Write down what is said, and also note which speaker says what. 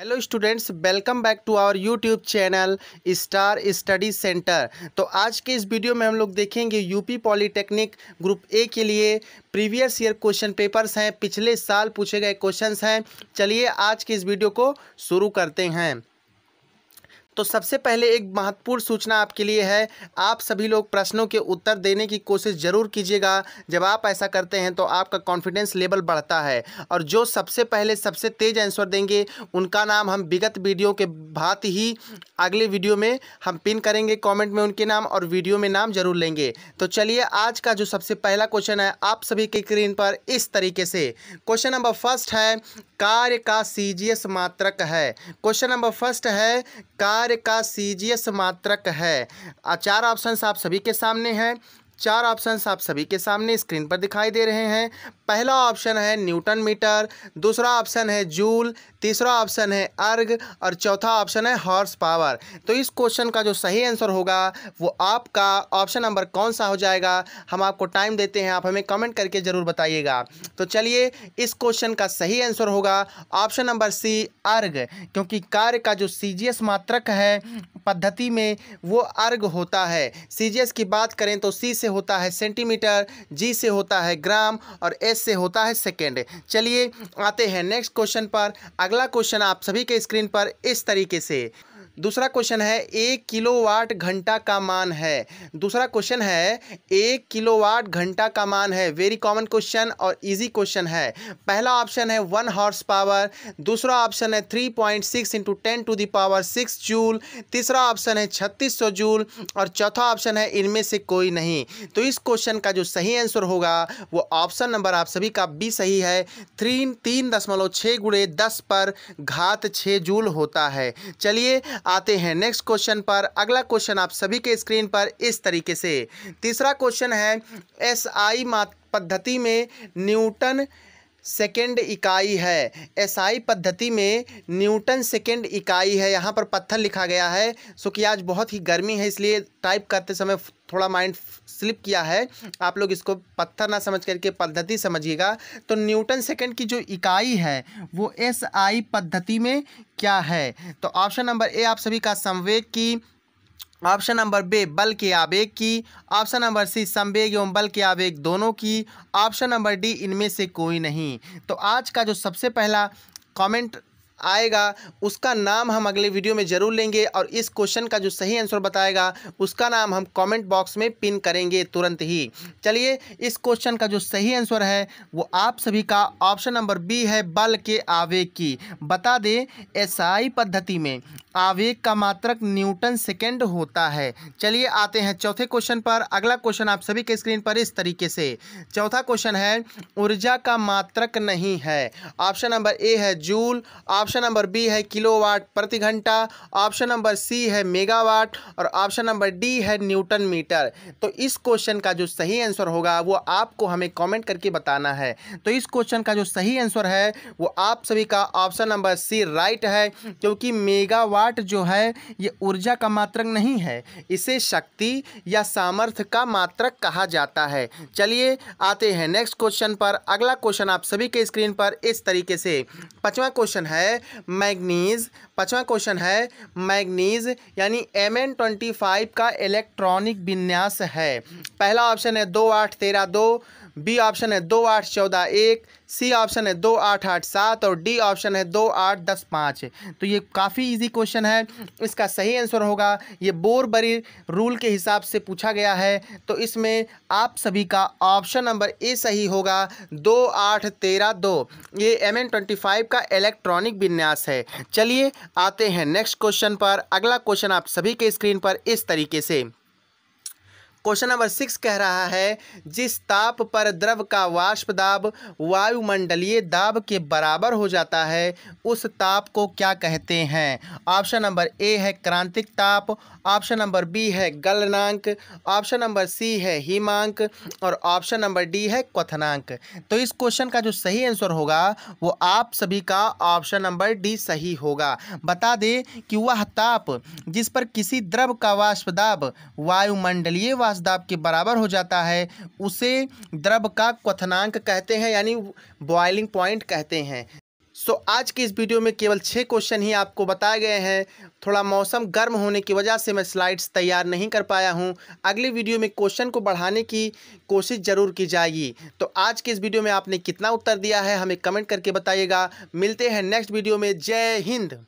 Speaker 1: hello students welcome back to our YouTube channel star study centre तो आज के इस वीडियो में हम लोग देखेंगे यूपी पॉलिटेक्निक ग्रुप ए के लिए प्रीवियस ईयर क्वेश्चन पेपर्स हैं पिछले साल पूछे गए क्वेश्चंस हैं चलिए आज के इस वीडियो को शुरू करते हैं तो सबसे पहले एक महत्वपूर्ण सूचना आपके लिए है आप सभी लोग प्रश्नों के उत्तर देने की कोशिश ज़रूर कीजिएगा जब आप ऐसा करते हैं तो आपका कॉन्फिडेंस लेवल बढ़ता है और जो सबसे पहले सबसे तेज़ आंसर देंगे उनका नाम हम विगत वीडियो के बाद ही अगले वीडियो में हम पिन करेंगे कॉमेंट में उनके नाम और वीडियो में नाम जरूर लेंगे तो चलिए आज का जो सबसे पहला क्वेश्चन है आप सभी के स्क्रीन पर इस तरीके से क्वेश्चन नंबर फर्स्ट है कार्य का सीजीएस मात्रक है क्वेश्चन नंबर फर्स्ट है कार्य कार्य का सीजीएस मात्रक है चार ऑप्शन आप सभी के सामने हैं चार ऑप्शन आप सभी के सामने स्क्रीन पर दिखाई दे रहे हैं पहला ऑप्शन है न्यूटन मीटर दूसरा ऑप्शन है जूल तीसरा ऑप्शन है अर्घ और चौथा ऑप्शन है हॉर्स पावर तो इस क्वेश्चन का जो सही आंसर होगा वो आपका ऑप्शन नंबर कौन सा हो जाएगा हम आपको टाइम देते हैं आप हमें कमेंट करके ज़रूर बताइएगा तो चलिए इस क्वेश्चन का सही आंसर होगा ऑप्शन नंबर सी अर्घ क्योंकि कार्य का जो सी मात्रक है पद्धति में वो अर्घ होता है सी की बात करें तो सी से से होता है सेंटीमीटर जी से होता है ग्राम और एस से होता है सेकेंड चलिए आते हैं नेक्स्ट क्वेश्चन पर अगला क्वेश्चन आप सभी के स्क्रीन पर इस तरीके से दूसरा क्वेश्चन है एक किलोवाट घंटा का मान है दूसरा क्वेश्चन है एक किलोवाट घंटा का मान है वेरी कॉमन क्वेश्चन और इजी क्वेश्चन है पहला ऑप्शन है वन हॉर्स पावर दूसरा ऑप्शन है three point six into ten to the power six joule तीसरा ऑप्शन है छत्तीस सौ जूल और चौथा ऑप्शन है इनमें से कोई नहीं तो इस क्वेश्चन का जो सही आंसर होगा वो ऑप्शन नंबर आप सभी का बी सही है थ्री तीन दशमलव छः गुड़े दस पर घात छः जूल होता है चलिए आते हैं नेक्स्ट क्वेश्चन पर अगला क्वेश्चन आप सभी के स्क्रीन पर इस तरीके से तीसरा क्वेश्चन है एस आई पद्धति में न्यूटन सेकेंड इकाई है एसआई पद्धति में न्यूटन सेकेंड इकाई है यहाँ पर पत्थर लिखा गया है सो कि आज बहुत ही गर्मी है इसलिए टाइप करते समय थोड़ा माइंड स्लिप किया है आप लोग इसको पत्थर ना समझ करके पद्धति समझिएगा तो न्यूटन सेकेंड की जो इकाई है वो एस आई पद्धति में क्या है तो ऑप्शन नंबर ए आप सभी का संवेद की ऑप्शन नंबर बे बल के आवेग की ऑप्शन नंबर सी संवेग एवं बल के आवेग दोनों की ऑप्शन नंबर डी इनमें से कोई नहीं तो आज का जो सबसे पहला कमेंट आएगा उसका नाम हम अगले वीडियो में ज़रूर लेंगे और इस क्वेश्चन का जो सही आंसर बताएगा उसका नाम हम कमेंट बॉक्स में पिन करेंगे तुरंत ही चलिए इस क्वेश्चन का जो सही आंसर है वो आप सभी का ऑप्शन नंबर बी है बल के आवेग की बता दें एसआई पद्धति में आवेग का मात्रक न्यूटन सेकेंड होता है चलिए आते हैं चौथे क्वेश्चन पर अगला क्वेश्चन आप सभी के स्क्रीन पर इस तरीके से चौथा क्वेश्चन है ऊर्जा का मात्रक नहीं है ऑप्शन नंबर ए है जूल ऑप्शन नंबर बी है किलोवाट प्रति घंटा ऑप्शन नंबर सी है मेगावाट और ऑप्शन नंबर डी है न्यूटन मीटर तो इस क्वेश्चन का जो सही आंसर होगा वो आपको हमें कमेंट करके बताना है तो इस क्वेश्चन का जो सही आंसर है वो आप सभी का ऑप्शन नंबर सी राइट है क्योंकि मेगावाट जो है ये ऊर्जा का मात्रक नहीं है इसे शक्ति या सामर्थ्य का मात्रक कहा जाता है चलिए आते हैं नेक्स्ट क्वेश्चन पर अगला क्वेश्चन आप सभी के स्क्रीन पर इस तरीके से पचवा क्वेश्चन है मैग्नीज पाँचवा क्वेश्चन है मैग्नीज यानी एम एन ट्वेंटी फाइव का इलेक्ट्रॉनिक विन्यास है पहला ऑप्शन है दो आठ तेरह दो बी ऑप्शन है दो आठ चौदह एक सी ऑप्शन है दो आठ आठ सात और डी ऑप्शन है दो आठ दस पाँच तो ये काफ़ी इजी क्वेश्चन है इसका सही आंसर होगा ये बोरबरी रूल के हिसाब से पूछा गया है तो इसमें आप सभी का ऑप्शन नंबर ए सही होगा दो आठ तेरह दो ये एम एन ट्वेंटी फाइव का इलेक्ट्रॉनिक विन्यास है चलिए आते हैं नेक्स्ट क्वेश्चन पर अगला क्वेश्चन आप सभी के स्क्रीन पर इस तरीके से क्वेश्चन नंबर सिक्स कह रहा है जिस ताप पर द्रव का वाष्प दाब वायुमंडलीय दाब के बराबर हो जाता है उस ताप को क्या कहते हैं ऑप्शन नंबर ए है क्रांतिक ताप ऑप्शन नंबर बी है गलनांक ऑप्शन नंबर सी है हिमांक और ऑप्शन नंबर डी है क्वनांक तो इस क्वेश्चन का जो सही आंसर होगा वो आप सभी का ऑप्शन नंबर डी सही होगा बता दें कि वह ताप जिस पर किसी द्रव का वाष्पदाब वायुमंडलीय वाष्पदाब के बराबर हो जाता है उसे द्रव का क्वनांक कहते हैं यानी बॉयलिंग पॉइंट कहते हैं सो तो so, आज के इस वीडियो में केवल छः क्वेश्चन ही आपको बताए गए हैं थोड़ा मौसम गर्म होने की वजह से मैं स्लाइड्स तैयार नहीं कर पाया हूं अगली वीडियो में क्वेश्चन को बढ़ाने की कोशिश ज़रूर की जाएगी तो आज के इस वीडियो में आपने कितना उत्तर दिया है हमें कमेंट करके बताइएगा मिलते हैं नेक्स्ट वीडियो में जय हिंद